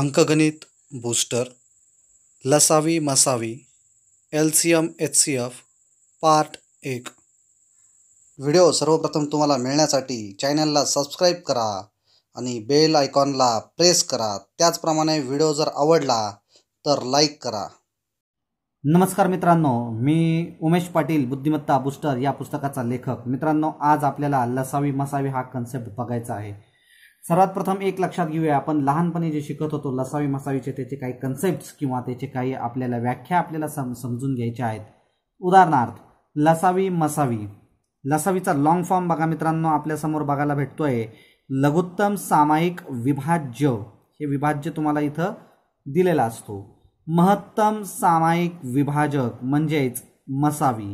अंकगणित बूस्टर लसावी मसावी L C M H C F part एक व्हिडिओ सर्वप्रथम तुम्हाला मिळण्यासाठी चॅनलला सबस्क्राईब करा आणि बेल आयकॉनला प्रेस करा त्याचप्रमाणे व्हिडिओ जर आवडला तर लाईक करा नमस्कार मित्रांनो मी उमेश पाटील बुद्धिमत्ता बूस्टर या पुस्तकाचा लेखक मित्रांनो आज आपल्याला लसावी मसावी हा कन्सेप्ट बघायचा आहे सर्वात प्रथम एक लक्षात घेऊया आपण लहानपणी जे शिकत होतो लसावी मसावीचे त्याचे काही कन्सेप्ट किंवा त्याचे काही आपल्याला व्याख्या आपल्याला सम समजून घ्यायच्या आहेत उदाहरणार्थ लसावी मसावी लसावीचा लॉंग फॉर्म बघा मित्रांनो आपल्यासमोर बघायला भेटतोय लघुत्तम सामायिक विभाज्य हे विभाज्य तुम्हाला इथं दिलेला असतो महत्तम सामायिक विभाजक म्हणजेच मसावी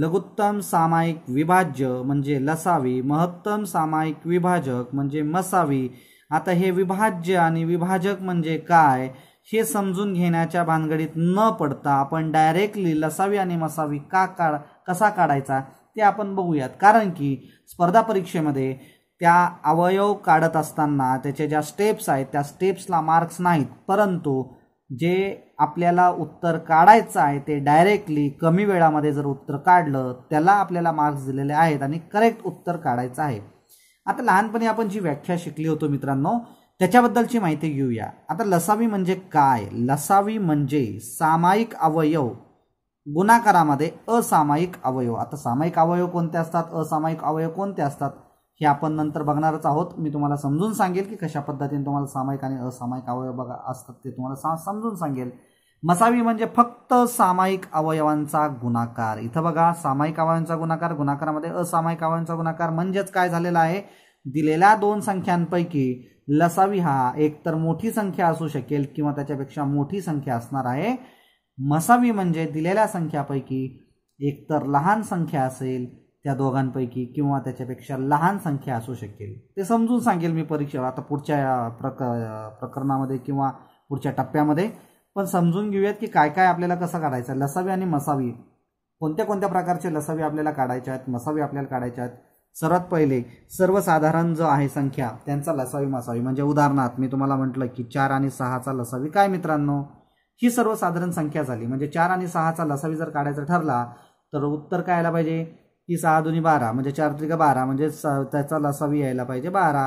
लघुत्तम सामायिक विभाज्य म्हणजे लसावी महत्तम सामायिक विभाजक म्हणजे मसावी आता हे विभाज्य आणि विभाजक म्हणजे काय हे समजून घेण्याच्या भानगडीत न पडता आपण डायरेक्टली लसावी आणि मसावी का काढ कसा काढायचा ते आपण बघूयात कारण की स्पर्धा परीक्षेमध्ये त्या अवयव काढत असताना त्याच्या ज्या स्टेप्स आहेत त्या स्टेप्सला मार्क्स नाहीत परंतु जे आपल्याला उत्तर काढायचं आहे ते डायरेक्टली कमी वेळामध्ये जर उत्तर काढलं त्याला आपल्याला मार्क्स दिलेले आहेत आणि करेक्ट उत्तर काढायचं आहे आता लहानपणी आपण जी व्याख्या शिकली होतो मित्रांनो त्याच्याबद्दलची माहिती घेऊया आता लसावी म्हणजे काय लसावी म्हणजे सामायिक अवयव गुणाकारामध्ये असामायिक अवयव आता सामायिक अवयव कोणते असतात असामायिक अवयव कोणते असतात हे आपण नंतर बघणारच आहोत मी तुम्हाला समजून सांगेल की कशा पद्धतीने तुम्हाला सामायिक आणि असामायिक अवयव बघा असतात ते तुम्हाला सा समजून सांगेल मसावी म्हणजे फक्त सामायिक अवयवांचा गुणाकार इथं बघा सामायिक अवयवांचा गुणाकार गुणाकारामध्ये असामायिक अवयवांचा गुणाकार म्हणजेच काय झालेला आहे दिलेल्या दोन संख्यांपैकी लसावी हा एकतर मोठी संख्या असू शकेल किंवा त्याच्यापेक्षा मोठी संख्या असणार आहे मसावी म्हणजे दिलेल्या संख्यापैकी एकतर लहान संख्या असेल त्या दोघांपैकी किंवा त्याच्यापेक्षा लहान संख्या असू शकेल ते समजून सांगेल मी परीक्षा आता पुढच्या प्रक प्रकरणामध्ये किंवा पुढच्या टप्प्यामध्ये पण समजून घेऊयात की काय काय आपल्याला कसं काढायचं लसावी आणि मसावी कोणत्या कोणत्या प्रकारचे लसावी आपल्याला काढायच्या आहेत मसावी आपल्याला काढायच्या आहेत सर्वात पहिले सर्वसाधारण जो आहे संख्या त्यांचा लसावी मसावी म्हणजे उदाहरणार्थ मी तुम्हाला म्हटलं की चार आणि सहाचा लसावी काय मित्रांनो ही सर्वसाधारण संख्या झाली म्हणजे चार आणि सहाचा लसावी जर काढायचा ठरला तर उत्तर काय आला पाहिजे ही सहा दोन्ही बारा म्हणजे चार त्रिका बारा म्हणजे त्याचा लसावी यायला पाहिजे बारा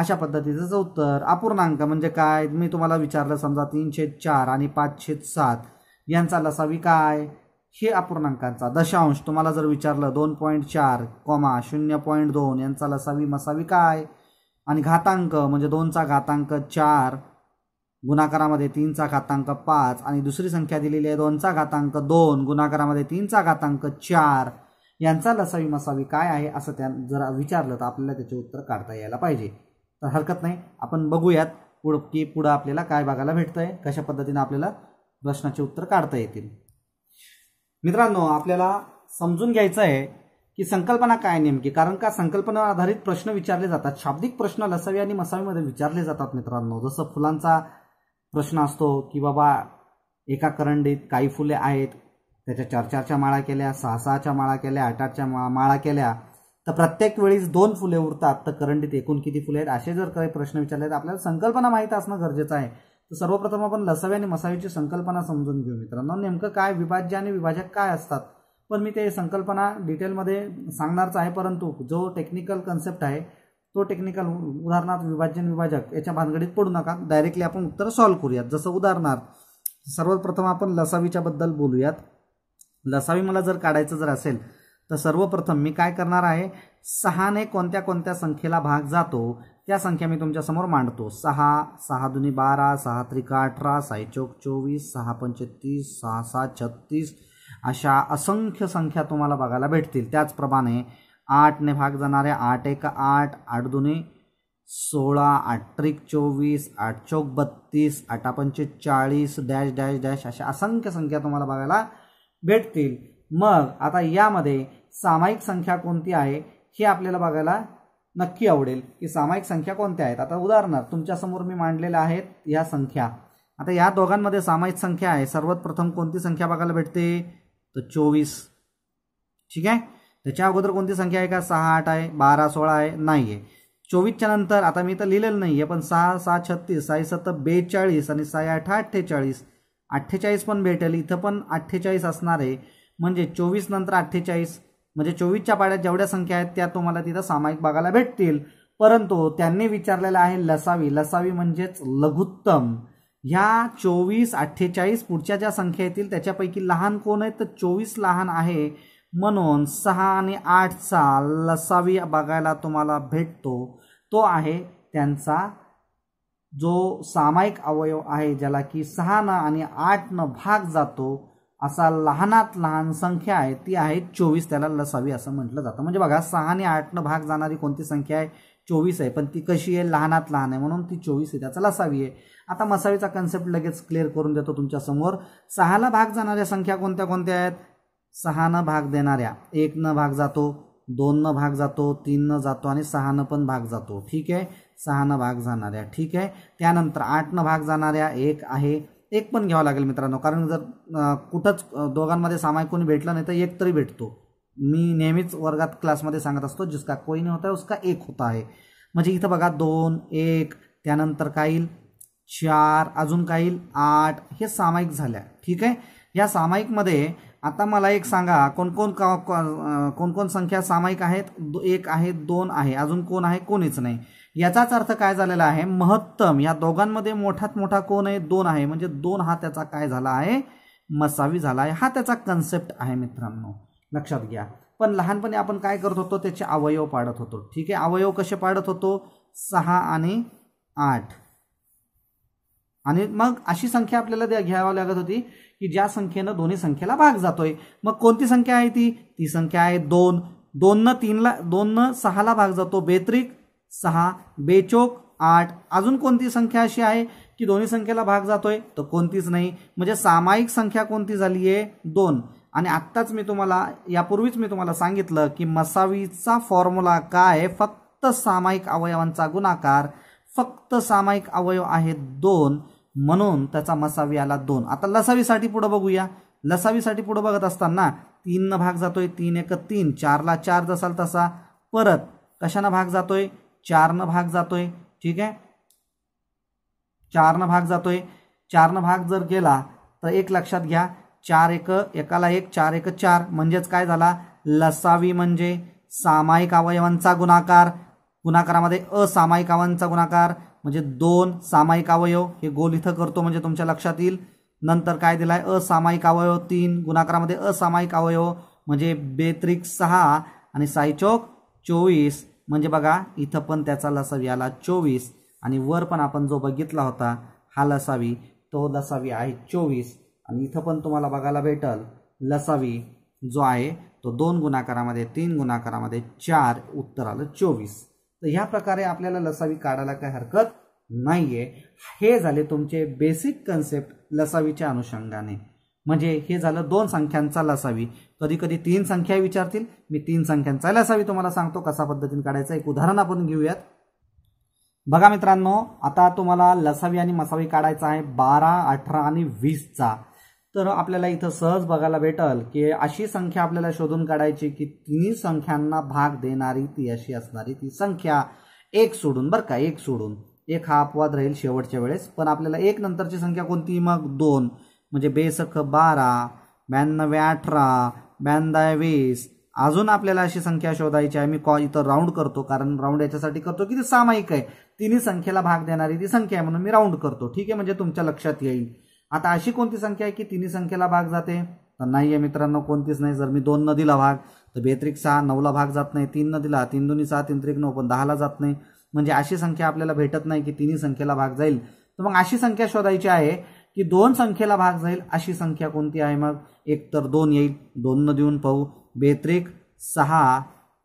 अशा पद्धतीचं उत्तर अपूर्णांक म्हणजे काय मी तुम्हाला विचारलं समजा तीनशे चार आणि पाचशे सात यांचा लसावी काय हे अपूर्णांकांचा दशांश तुम्हाला जर विचारलं दोन पॉईंट चार कॉमा शून्य पॉईंट दोन यांचा लसावी मसावी काय आणि घातांक म्हणजे दोनचा घातांक चार गुणाकारामध्ये तीनचा घातांक पाच आणि दुसरी संख्या दिलेली आहे दोनचा घातांक दोन गुणाकारामध्ये तीनचा घातांक चार यांचा लसावी मसावी काय आहे असं त्या जरा विचारलं तर आपल्याला त्याचे उत्तर काढता यायला पाहिजे तर हरकत नाही आपण बघूयात पुढं की पुढं आपल्याला काय बघायला भेटतं आहे कशा पद्धतीनं आपल्याला प्रश्नाचे उत्तर काढता येतील मित्रांनो आपल्याला समजून घ्यायचं आहे की संकल्पना काय नेमकी कारण का संकल्पना आधारित प्रश्न विचारले जातात शाब्दिक प्रश्न लसावी आणि मसावीमध्ये विचारले जातात मित्रांनो जसं फुलांचा प्रश्न असतो की बाबा एका करंडीत काही फुले आहेत त्याच्या चार चारच्या माळा केल्या सहा सहाच्या माळा केल्या आठ आठच्या माळा केल्या तर प्रत्येक वेळीस दोन फुले उरतात तर करंडीत एकूण किती फुले आहेत असे जर काही प्रश्न विचारले तर आपल्याला संकल्पना माहीत असणं गरजेचं आहे तर सर्वप्रथम आपण लसावी आणि मसावीची संकल्पना समजून घेऊ मित्रांनो नेमकं काय विभाज्य आणि विभाजक काय असतात पण मी ते संकल्पना डिटेलमध्ये सांगणारच आहे परंतु जो टेक्निकल कन्सेप्ट आहे तो टेक्निकल उदाहरणार्थ विभाजन विभाजक याच्या भानगडीत पडू नका डायरेक्टली आपण उत्तर सॉल्व्ह करूयात जसं उदाहरणार्थ सर्वप्रथम आपण लसावीच्याबद्दल बोलूयात लसावी मला जर काढायचं जर असेल तर सर्वप्रथम मी काय करणार आहे सहाने कोणत्या कोणत्या संख्येला भाग जातो त्या संख्या मी तुमच्यासमोर मांडतो सहा सहा दुनी बारा सहा त्रिका अठरा साई चौक चोवीस सहा पंचतीस सहा सात छत्तीस अशा असंख्य संख्या तुम्हाला बघायला भेटतील त्याचप्रमाणे आठने भाग जाणाऱ्या आठ एक आठ आठ दुनी सोळा आठ त्रिक चोवीस आठ चौक बत्तीस आठापंचे चाळीस डॅश डॅश डॅश अशा असंख्य संख्या तुम्हाला बघायला भेटतील मग आता यामध्ये सामायिक संख्या कोणती आहे हे आपल्याला बघायला नक्की आवडेल की सामायिक संख्या कोणत्या आहेत आता उदाहरणार्थ तुमच्यासमोर मी मांडलेल्या आहेत या संख्या आता या दोघांमध्ये सामायिक संख्या आहे सर्वात प्रथम कोणती संख्या बघायला भेटते तर चोवीस ठीक आहे त्याच्या अगोदर कोणती संख्या आहे का सहा आठ आहे बारा सोळा आहे नाही आहे चोवीसच्या नंतर आता मी तर लिहिलेलं नाही आहे पण सहा सहा छत्तीस साईसत्तर सत्तर बेचाळीस आणि साई आठ अठ्ठेचाळीस अठ्ठेचाळीस पण भेटेल इथं पण अठ्ठेचाळीस असणार आहे म्हणजे चोवीस नंतर अठ्ठेचाळीस म्हणजे चोवीसच्या पाड्यात जेवढ्या संख्या आहेत त्या तुम्हाला तिथं सामायिक बघायला भेटतील परंतु त्यांनी विचारलेलं आहे लसावी लसावी म्हणजेच लघुत्तम ह्या चोवीस अठ्ठेचाळीस पुढच्या ज्या संख्या येतील त्याच्यापैकी लहान कोण आहेत तर चोवीस लहान आहे म्हणून सहा आणि आठचा लसावी बघायला तुम्हाला भेटतो तो आहे त्यांचा जो सामायिक अवयव आहे ज्याला की न आणि न भाग जातो असा लहानात लहान संख्या आहे ती आहे चोवीस त्याला लसावी असं म्हटलं जातं म्हणजे बघा सहा आणि न भाग जाणारी कोणती संख्या आहे चोवीस आहे पण ती कशी आहे लहानात लहान आहे म्हणून ती चोवीस आहे त्याचा लसावी आहे आता मसावीचा कन्सेप्ट लगेच क्लिअर करून देतो तुमच्या समोर सहाला भाग जाणाऱ्या संख्या कोणत्या कोणत्या आहेत सहा न भाग देणाऱ्या एक न भाग जातो न भाग जातो न जातो आणि सहा न पण भाग जातो ठीक आहे न भाग जाणाऱ्या ठीक आहे त्यानंतर न भाग जाणाऱ्या एक आहे एक पण घ्यावा लागेल मित्रांनो कारण जर कुठंच दोघांमध्ये सामायिक कोणी भेटलं नाही तर एक तरी भेटतो मी नेहमीच वर्गात क्लासमध्ये सांगत असतो जिसका कोई नाही होता उसका एक होता आहे म्हणजे इथं बघा दोन एक त्यानंतर काय येईल चार अजून काय येईल आठ हे सामायिक झाल्या ठीक आहे या सामायिकमध्ये आता मला एक सांगा कोणकोण कोणकोण संख्या सामायिक आहेत एक आहे दोन आहे अजून कोण आहे कोणीच नाही याचाच अर्थ काय झालेला आहे महत्तम या दोघांमध्ये मोठ्यात मोठा कोण आहे दोन आहे म्हणजे दोन हा त्याचा काय झाला आहे मसावी झाला आहे हा त्याचा कन्सेप्ट आहे मित्रांनो लक्षात घ्या पण लहानपणी आपण काय करत होतो त्याचे अवयव पाडत होतो ठीक आहे अवयव कसे पाडत होतो सहा आणि आठ आणि मग अशी संख्या आपल्याला द्या घ्यावी लागत होती की ज्या संख्येनं दोन्ही संख्येला भाग जातोय मग कोणती संख्या आहे ती ती संख्या आहे दोन न तीनला न सहाला भाग जातो बेत्रिक सहा बेचोक आठ अजून कोणती संख्या अशी आहे की दोन्ही संख्येला भाग जातोय तर कोणतीच नाही म्हणजे सामायिक संख्या कोणती झाली आहे दोन आणि आत्ताच मी तुम्हाला यापूर्वीच मी तुम्हाला सांगितलं की मसावीचा फॉर्म्युला काय फक्त सामायिक अवयवांचा गुणाकार फक्त सामायिक अवयव आहे दोन म्हणून त्याचा मसावी आला दोन आता लसावीसाठी पुढं बघूया लसावीसाठी पुढं बघत असताना तीननं भाग जातोय तीन एक तीन चारला चार जसाल तसा परत कशानं भाग जातोय चारनं भाग जातोय ठीक आहे चारनं भाग जातोय चारनं भाग जर केला तर एक लक्षात घ्या चार एक एकाला एक चार एक चार म्हणजेच काय झाला लसावी म्हणजे सामायिक अवयवांचा गुणाकार गुणाकारामध्ये असामायिक अवयवांचा गुणाकार म्हणजे दोन सामायिक अवयव हे गोल इथं करतो म्हणजे तुमच्या लक्षात येईल नंतर काय दिलाय असामायिक अवयव तीन गुणाकारामध्ये असामायिक अवयव म्हणजे बेत्रिक सहा आणि साईचौक चोवीस म्हणजे बघा इथं पण त्याचा लसावी आला चोवीस आणि वर पण आपण जो बघितला होता हा लसावी तो लसावी आहे चोवीस आणि इथं पण तुम्हाला बघायला भेटल लसावी जो आहे तो दोन गुणाकारामध्ये तीन गुणाकारामध्ये चार उत्तर आलं चोवीस तर ह्या प्रकारे आपल्याला लसावी काढायला काही हरकत नाही आहे हे झाले तुमचे बेसिक कन्सेप्ट लसावीच्या अनुषंगाने म्हणजे हे झालं दोन संख्यांचा लसावी कधी कधी तीन संख्या विचारतील मी तीन संख्यांचा लसावी तुम्हाला सांगतो कसा पद्धतीने काढायचा एक उदाहरण आपण घेऊयात बघा मित्रांनो आता तुम्हाला लसावी आणि मसावी काढायचा आहे बारा अठरा आणि वीसचा तर आपल्याला इथं सहज बघायला भेटल की अशी संख्या आपल्याला शोधून काढायची की तिन्ही संख्यांना भाग देणारी ती अशी असणारी ती संख्या एक सोडून बरं का एक सोडून एक हा अपवाद राहील शेवटच्या वेळेस पण आपल्याला एक नंतरची संख्या कोणती मग दोन म्हणजे बेसख बारा ब्याण्णव अठरा ब्याण्णव वीस अजून आपल्याला अशी संख्या शोधायची आहे मी कॉ इथं राऊंड करतो कारण राऊंड याच्यासाठी करतो की ती सामायिक आहे तिन्ही संख्येला भाग देणारी ती संख्या आहे म्हणून मी राऊंड करतो ठीक आहे म्हणजे तुमच्या लक्षात येईल आता अशी कोणती संख्या आहे की तिन्ही संख्येला भाग जाते तर नाही आहे मित्रांनो कोणतीच नाही जर मी दोन न दिला भाग तर बेत्रिक सहा नऊला भाग जात नाही तीन न दिला तीन दोन्ही सहा तीन त्रिक नऊ पण दहाला जात नाही म्हणजे अशी संख्या आपल्याला भेटत नाही की तिन्ही संख्येला भाग जाईल तर मग अशी संख्या शोधायची आहे की दोन संख्येला भाग जाईल अशी संख्या कोणती आहे मग एक तर दोन येईल दोन देऊन पाहू बेत्रेक सहा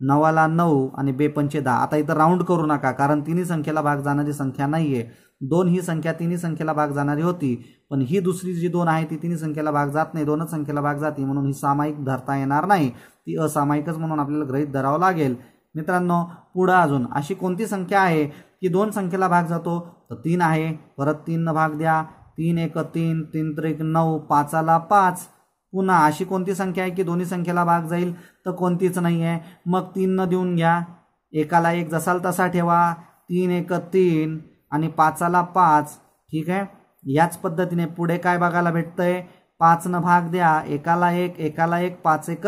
नवाला नऊ आणि बेपंचे दहा आता इथं राऊंड करू नका कारण तिन्ही संख्येला भाग जाणारी संख्या नाही आहे दोन ही संख्या तिन्ही संख्येला भाग जाणारी होती पण ही दुसरी जी दोन आहे ती तिन्ही संख्येला भाग जात नाही दोनच संख्येला भाग जाते म्हणून ही सामायिक धरता येणार नाही ती असामायिकच म्हणून आपल्याला ग्रहित धरावं लागेल मित्रांनो पुढं अजून अशी कोणती संख्या आहे की दोन संख्येला भाग जातो तर तीन आहे परत तीननं भाग द्या तीन एक तीन तीन त्रिक नऊ पाचाला पाच पुन्हा अशी कोणती संख्या आहे की दोन्ही संख्येला भाग जाईल तर कोणतीच नाही आहे मग तीन न देऊन घ्या एकाला एक जसाल तसा ठेवा तीन एक तीन आणि पाचाला पाच ठीक आहे याच पद्धतीने पुढे काय बघायला भेटतंय पाचनं भाग द्या एकाला एक एकाला एक पाच एक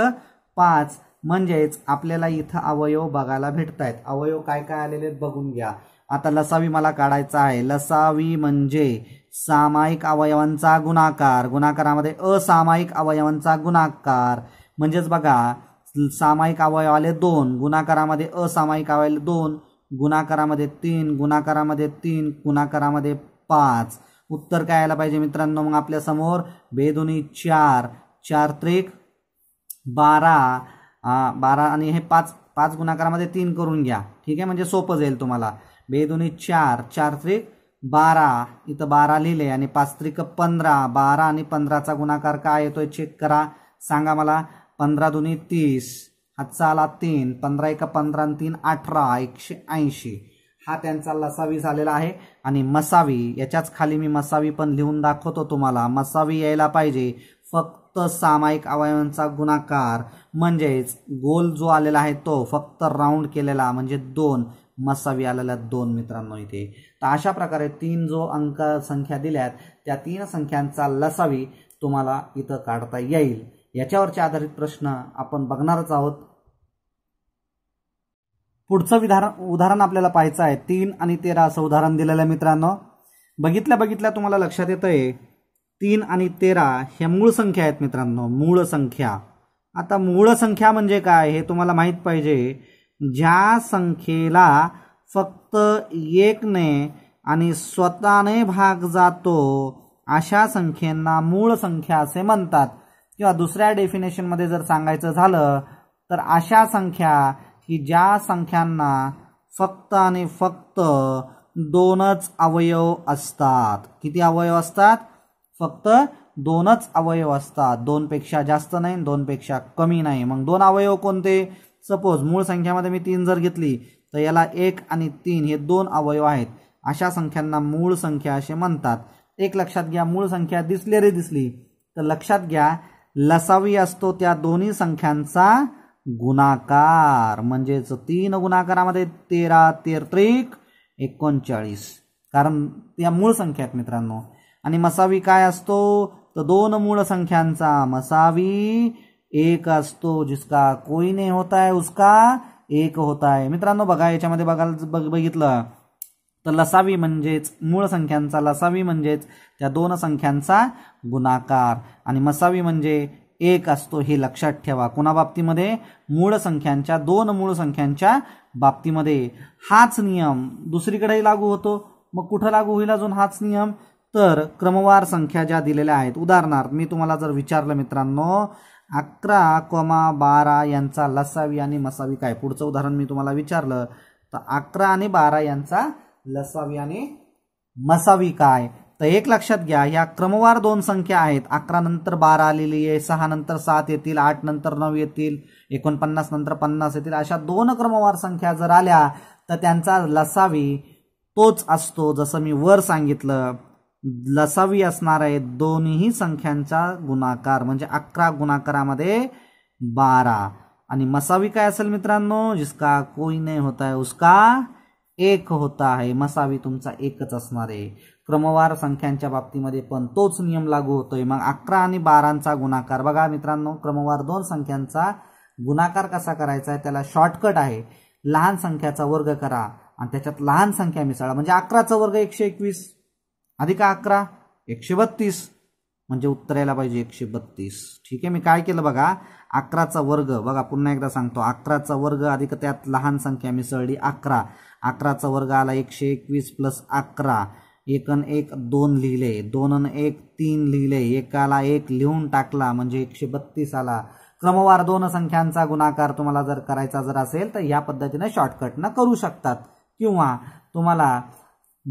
पाच म्हणजेच आपल्याला इथं अवयव बघायला भेटत आहेत अवयव काय काय आलेले आहेत बघून घ्या आता लसावी मला काढायचा आहे लसावी म्हणजे सामायिक अवयवांचा गुणाकार गुणाकारामध्ये असामायिक अवयवांचा गुणाकार म्हणजेच बघा सामायिक अवयव आले दोन गुणाकारामध्ये असामायिक अवयव दोन गुणाकारामध्ये तीन गुणाकारामध्ये तीन गुणाकारामध्ये पाच उत्तर काय यायला पाहिजे मित्रांनो मग आपल्या समोर बेदोनी चार चार त्रिक बारा बारा आणि हे पाच पाच गुणाकारामध्ये तीन करून घ्या ठीक आहे म्हणजे सोपं जाईल तुम्हाला बेदोनी चार चार त्रिक बारा इथं बारा लिहिले आणि पाच त्रिक पंधरा बारा आणि पंधराचा गुणाकार काय येतोय चेक करा सांगा मला पंधरा दोन्ही तीस हा आला तीन पंधरा एक पंधरा तीन अठरा एकशे ऐंशी हा त्यांचा लसावी झालेला आहे आणि मसावी याच्याच खाली मी मसावी पण लिहून दाखवतो तुम्हाला मसावी यायला पाहिजे फक्त सामायिक अवयवांचा गुणाकार म्हणजेच गोल जो आलेला आहे तो फक्त राऊंड केलेला म्हणजे दोन मसावी आलेला दोन मित्रांनो इथे तर अशा प्रकारे तीन जो अंक संख्या दिल्यात त्या तीन संख्यांचा लसावी तुम्हाला इथं काढता येईल याच्यावरचे आधारित प्रश्न आपण बघणारच आहोत पुढचं विधान उदाहरण आपल्याला पाहायचं आहे तीन आणि तेरा असं उदाहरण दिलेलं मित्रांनो बघितल्या बघितल्या तुम्हाला लक्षात येतंय तीन आणि तेरा हे मूळ संख्या आहेत मित्रांनो मूळ संख्या आता मूळ संख्या म्हणजे काय हे तुम्हाला माहीत पाहिजे ज्या संख्येला फक्त एकने आणि स्वतःने भाग जातो अशा संख्येंना मूळ संख्या असे म्हणतात किंवा दुसऱ्या डेफिनेशनमध्ये जर सांगायचं झालं तर अशा संख्या की ज्या संख्यांना फक्त आणि फक्त दोनच अवयव असतात किती अवयव असतात फक्त दोनच अवयव असतात दोनपेक्षा जास्त नाही दोनपेक्षा कमी नाही मग दोन अवयव कोणते सपोज मूळ संख्यामध्ये मी तीन जर घेतली तर याला एक आणि तीन हे दोन अवयव आहेत अशा संख्यांना मूळ संख्या असे म्हणतात एक लक्षात घ्या मूळ संख्या दिसले रे दिसली तर लक्षात घ्या लसावी असतो त्या दोन्ही संख्यांचा गुणाकार म्हणजेच तीन गुणाकारामध्ये तेरा तेर त्रिक एकोणचाळीस कारण त्या मूळ संख्या आहेत मित्रांनो आणि मसावी काय असतो तर दोन मूळ संख्यांचा मसावी एक असतो जिसका कोई नहीं होता है उसका एक होत आहे मित्रांनो बघा याच्यामध्ये बघायला बघ बघितलं तर लसावी म्हणजेच मूळ संख्यांचा लसावी म्हणजेच त्या दोन संख्यांचा गुणाकार आणि मसावी म्हणजे एक असतो हे लक्षात ठेवा कोणा बाबतीमध्ये मूळ संख्यांच्या दोन मूळ संख्यांच्या बाबतीमध्ये हाच नियम दुसरीकडेही लागू होतो मग कुठं लागू होईल अजून हाच नियम तर क्रमवार संख्या ज्या दिलेल्या आहेत उदाहरणार्थ मी तुम्हाला जर विचारलं मित्रांनो अकरा कोमा बारा यांचा लसावी आणि मसावी काय पुढचं उदाहरण मी तुम्हाला विचारलं तर अकरा आणि बारा यांचा लसावी आणि मसावी काय तर एक लक्षात घ्या ह्या क्रमवार दोन संख्या आहेत अकरा नंतर बारा आलेली आहे सहा नंतर सात येतील आठ नंतर नऊ येतील एकोणपन्नास नंतर पन्नास येतील अशा दोन क्रमवार संख्या जर आल्या तर त्यांचा लसावी तोच असतो जसं मी वर सांगितलं लसावी असणार आहे दोन्ही संख्यांचा गुणाकार म्हणजे अकरा गुणाकारामध्ये बारा आणि मसावी काय असेल मित्रांनो जिसका कोई नाही होता है उसका एक होता आहे मसावी तुमचा एकच असणार आहे क्रमवार संख्यांच्या बाबतीमध्ये पण तोच नियम लागू होतोय मग अकरा आणि बारांचा गुणाकार बघा मित्रांनो क्रमवार दोन संख्यांचा गुणाकार कसा करायचा आहे त्याला शॉर्टकट आहे लहान संख्याचा वर्ग करा आणि त्याच्यात लहान संख्या मिसळा म्हणजे अकराचा वर्ग एकशे एकवीस अधिक अकरा एकशे बत्तीस म्हणजे उत्तर यायला पाहिजे एकशे बत्तीस ठीक आहे मी काय केलं बघा अकराचा वर्ग बघा पुन्हा एकदा सांगतो अकराचा वर्ग अधिक त्यात लहान संख्या मिसळली अकरा अकराचा वर्ग आला एकशे एकवीस प्लस अकरा एकन एक दोन लिहिले दोनन एक तीन लिहिले एकाला एक लिहून टाकला म्हणजे एकशे बत्तीस आला क्रमवार दोन संख्यांचा गुणाकार तुम्हाला जर करायचा जर असेल तर या पद्धतीने शॉर्टकटनं करू शकतात किंवा तुम्हाला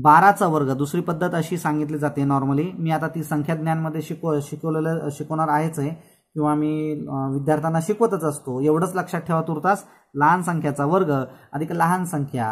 बाराचा वर्ग दुसरी पद्धत अशी सांगितली जाते नॉर्मली मी आता ती संख्या ज्ञानमध्ये शिकव शिकवलेलं शिकवणार आहेच आहे किंवा मी विद्यार्थ्यांना शिकवतच असतो एवढंच लक्षात ठेवा तुरतास लहान संख्याचा वर्ग अधिक लहान संख्या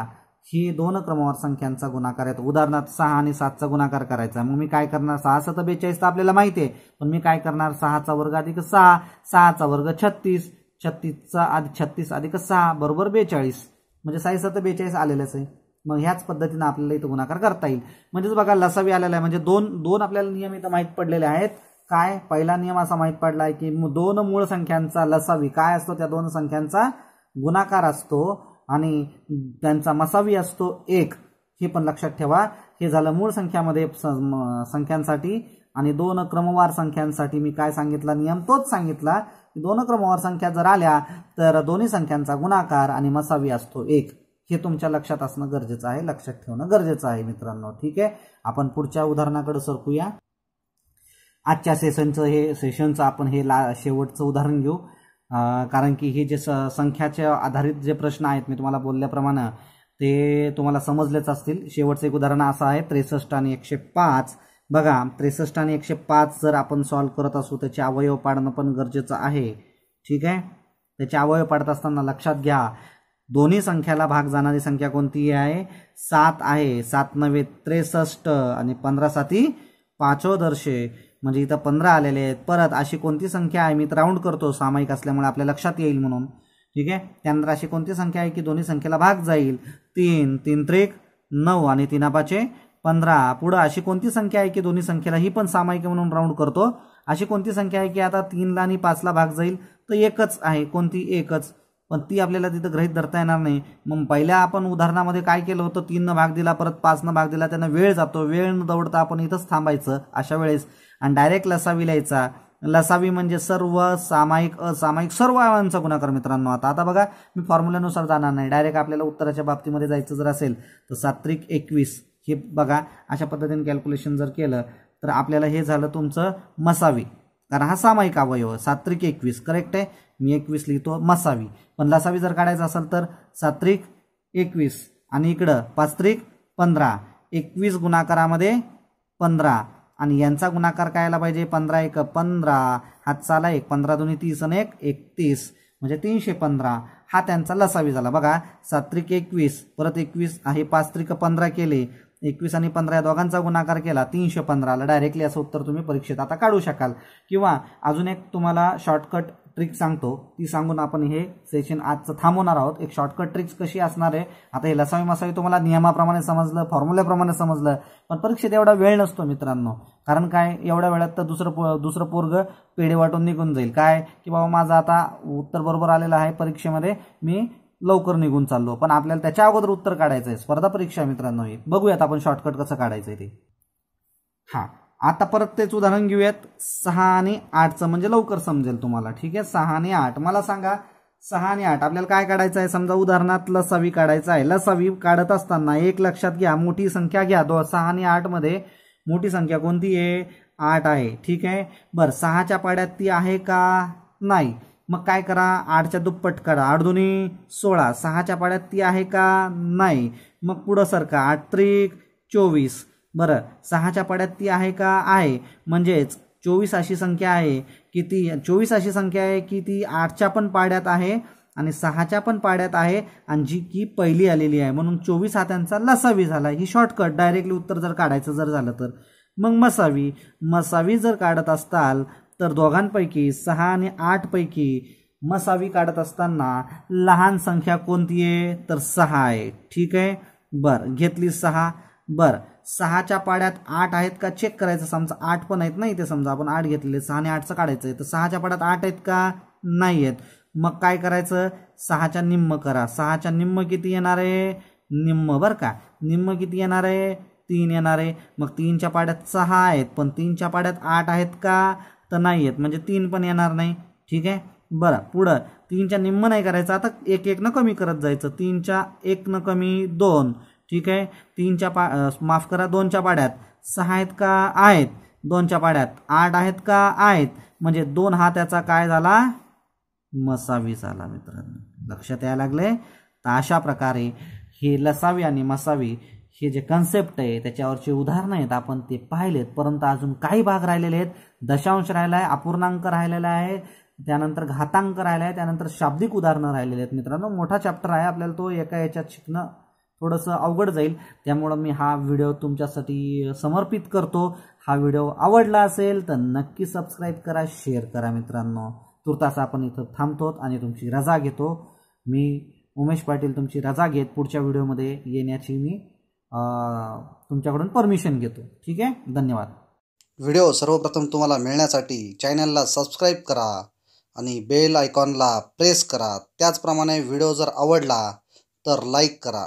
ही दोन क्रमवार संख्यांचा गुणाकार आहेत उदाहरणार्थ सहा आणि सातचा गुणाकार करायचा मग मी काय करणार सहा सात बेचाळीस तर आपल्याला माहिती आहे पण मी काय करणार सहाचा वर्ग अधिक सहा सहाचा वर्ग छत्तीस छत्तीसचा अधिक छत्तीस अधिक सहा बरोबर बेचाळीस म्हणजे साई सात बेचाळीस आलेलंच आहे मग ह्याच पद्धतीनं आपल्याला इथं गुणाकार करता येईल म्हणजेच बघा लसावी आलेला आहे म्हणजे दोन दोन आपल्याला नियम इथं माहीत पडलेले आहेत काय पहिला नियम असा माहीत पडला आहे की दोन मूळ संख्यांचा लसावी काय असतो त्या दोन संख्यांचा गुणाकार असतो आणि त्यांचा मसावी असतो एक हे पण लक्षात ठेवा हे झालं मूळ संख्यामध्ये संख्यांसाठी आणि दोन क्रमवार संख्यांसाठी मी काय सांगितला नियम तोच सांगितला दोन क्रमवार संख्या जर आल्या तर दोन्ही संख्यांचा गुणाकार आणि मसावी असतो एक हे तुमच्या लक्षात असणं गरजेचं आहे लक्षात ठेवणं गरजेचं आहे मित्रांनो ठीक आहे आपण पुढच्या उदाहरणाकडे सरकूया आजच्या सेशनचं हे सेशनचं आपण हे ला शेवटचं उदाहरण घेऊ कारण की हे जे संख्याच्या आधारित जे प्रश्न आहेत मी तुम्हाला बोलल्याप्रमाणे ते तुम्हाला समजलेच असतील शेवटचं एक उदाहरण असं आहे त्रेसष्ट आणि एकशे पाच बघा त्रेसष्ट आणि एकशे पाच जर आपण सॉल्व्ह करत असू त्याचे अवयव पाडणं पण गरजेचं आहे ठीक आहे त्याचे अवयव पाडत असताना लक्षात घ्या दोन्ही संख्याला भाग जाणारी संख्या कोणती आहे सात आहे सात नव्हे त्रेसष्ट आणि पंधरा साती दर्शे म्हणजे इथं पंधरा आलेले आहेत परत अशी कोणती संख्या आहे मी तर राऊंड करतो सामायिक असल्यामुळे आपल्या लक्षात येईल म्हणून ठीक आहे त्यानंतर अशी कोणती संख्या आहे की दोन्ही संख्येला भाग जाईल तीन तीन त्रेक नऊ आणि पाचे पंधरा पुढं अशी कोणती संख्या आहे की दोन्ही संख्येला ही पण सामायिक म्हणून राऊंड करतो अशी कोणती संख्या आहे की आता तीनला आणि पाचला भाग जाईल तर एकच आहे कोणती एकच पण ती आपल्याला तिथं ग्रहित धरता येणार नाही मग पहिल्या आपण उदाहरणामध्ये काय केलं होतं तीननं भाग दिला परत पाचनं भाग दिला त्यांना वेळ जातो वेळ न दौडता आपण इथंच थांबायचं अशा वेळेस आणि डायरेक्ट लसावी लिहायचा लसावी म्हणजे सर्व सामायिक असामायिक सर्व अवयवांचा गुणाकार मित्रांनो आता आता बघा मी फॉर्म्युल्यानुसार जाणार नाही डायरेक्ट आपल्याला उत्तराच्या बाबतीमध्ये जायचं जर असेल तर सात्रिक एकवीस हे बघा अशा पद्धतीने कॅल्क्युलेशन जर केलं तर आपल्याला हे झालं तुमचं मसावी कारण हा सामायिक अवयव सात्रिक एकवीस करेक्ट आहे मी एकवीस लिहितो मसावी पण लसावी जर काढायचा असेल तर सात्रिक एकवीस आणि इकडं पास्त्रिक पंधरा एकवीस गुणाकारामध्ये पंधरा आणि यांचा गुणाकार काय पाहिजे पंधरा एक पंधरा हात चाला एक पंधरा दोन्ही तीस आणि एक एकतीस म्हणजे तीनशे पंधरा हा त्यांचा लसावी झाला बघा सात्रिक एकवीस परत एकवीस आहे पाच पंधरा केले एकवीस आणि पंधरा या दोघांचा गुणाकार केला तीनशे पंधराला डायरेक्टली असं उत्तर तुम्ही परीक्षेत आता काढू शकाल किंवा अजून एक तुम्हाला शॉर्टकट ट्रिक सांगतो ती सांगून आपण हे सेशन आजचं थांबवणार आहोत एक शॉर्टकट ट्रिक्स कशी असणार आहे आता हे लसावी मसावी तुम्हाला नियमाप्रमाणे समजलं फॉर्म्युल्याप्रमाणे समजलं पण परीक्षेत एवढा वेळ नसतो मित्रांनो कारण काय एवढ्या वेळात तर दुसरं दुसरं पोरग पेढे वाटून निघून जाईल काय की बाबा माझं आता उत्तर बरोबर आलेलं आहे परीक्षेमध्ये मी लवकर निघून चाललो पण आपल्याला त्याच्या अगोदर उत्तर काढायचं आहे स्पर्धा परीक्षा मित्रांनो हे बघूयात आपण शॉर्टकट कसं काढायचं आहे ते हा आता परत तेच उदाहरण घेऊयात सहा आणि आठचं म्हणजे लवकर समजेल तुम्हाला ठीक आहे सहा आणि आठ मला सांगा सहा आणि आठ आपल्याला काय काढायचं आहे समजा उदाहरणात लसावी काढायचं आहे लसावी काढत असताना एक लक्षात घ्या मोठी संख्या घ्या दो सहा आणि मध्ये मोठी संख्या कोणती आहे आठ आहे ठीक आहे बरं सहाच्या पाड्यात ती आहे का नाही मग काय करा आठच्या दुप्पट करा आठ दोन्ही सोळा सहाच्या पाड्यात ती आहे का नाही मग पुढं सरका आठ त्रिक चोवीस बरं सहाच्या पाड्यात ती आहे का आहे म्हणजेच चोवीस अशी संख्या आहे की ती चोवीस अशी संख्या आहे की ती आठच्या पण पाड्यात आहे आणि सहाच्या पण पाड्यात आहे आणि जी की पहिली आलेली आहे म्हणून चोवीस हा त्यांचा लसावी झाला ही शॉर्टकट डायरेक्टली उत्तर जर काढायचं जर झालं तर मग मसावी मसावी जर काढत असताल तर दोघांपैकी सहा आणि पैकी मसावी काढत असताना लहान संख्या कोणती आहे तर सहा आहे ठीक आहे बर घेतली सहा बरं सहाच्या पाड्यात आठ आहेत का चेक करायचं समजा आठ पण आहेत नाही ते समजा आपण आठ घेतलेले सहा आणि आठचं काढायचं आहे तर सहाच्या पाड्यात आठ आहेत का नाही आहेत मग काय करायचं सहाच्या निम्म करा सहाच्या निम्म किती येणार आहे निम्म बरं का निम्म किती येणार आहे तीन येणार आहे मग तीनच्या पाड्यात सहा आहेत पण तीनच्या पाड्यात आठ आहेत का तर नाही आहेत म्हणजे तीन पण येणार नाही ठीक आहे बरं पुढं तीनच्या निम्म नाही करायचं आता एक एकनं कमी करत जायचं तीनच्या एकनं कमी दोन ठीक आहे तीनच्या पा माफ करा दोनच्या पाड्यात सहा आहेत का आहेत दोनच्या पाड्यात आठ आहेत का आहेत म्हणजे दोन हा त्याचा काय झाला मसावी झाला मित्रांनो लक्षात यायला लागले तर अशा प्रकारे हे लसावी आणि मसावी हे जे कन्सेप्ट आहे त्याच्यावरचे उदाहरणं आहेत आपण ते पाहिलेत परंतु अजून काही भाग राहिलेले आहेत दशांश राहिला आहे अपूर्णांक राहिलेला आहे त्यानंतर घातांक राहिला आहे त्यानंतर शाब्दिक उदाहरणं राहिलेले आहेत मित्रांनो मोठा चॅप्टर आहे आपल्याला तो एका याच्यात शिकणं थोडंसं अवघड जाईल त्यामुळं मी हा व्हिडिओ तुमच्यासाठी समर्पित करतो हा व्हिडिओ आवडला असेल तर नक्की सबस्क्राईब करा शेअर करा मित्रांनो तुर्तास आपण इथं थांबतो आणि तुमची रजा घेतो मी उमेश पाटील तुमची रजा घेत पुढच्या व्हिडिओमध्ये येण्याची मी तुमच्याकडून परमिशन घेतो ठीक आहे धन्यवाद व्हिडिओ सर्वप्रथम तुम्हाला मिळण्यासाठी चॅनलला सबस्क्राईब करा आणि बेल आयकॉनला प्रेस करा त्याचप्रमाणे व्हिडिओ जर आवडला तर लाईक करा